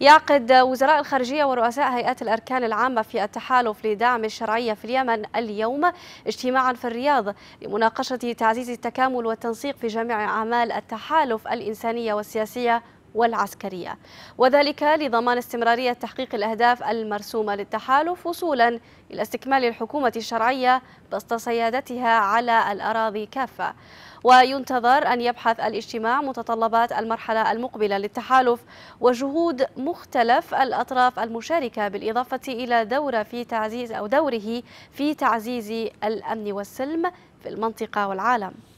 يعقد وزراء الخارجية ورؤساء هيئات الأركان العامة في التحالف لدعم الشرعية في اليمن اليوم اجتماعا في الرياض لمناقشة تعزيز التكامل والتنسيق في جميع أعمال التحالف الإنسانية والسياسية والعسكرية وذلك لضمان استمرارية تحقيق الأهداف المرسومة للتحالف وصولا إلى استكمال الحكومة الشرعية بسط سيادتها على الأراضي كافة وينتظر أن يبحث الاجتماع متطلبات المرحلة المقبلة للتحالف وجهود مختلف الأطراف المشاركة بالإضافة إلى دورة في تعزيز أو دوره في تعزيز الأمن والسلم في المنطقة والعالم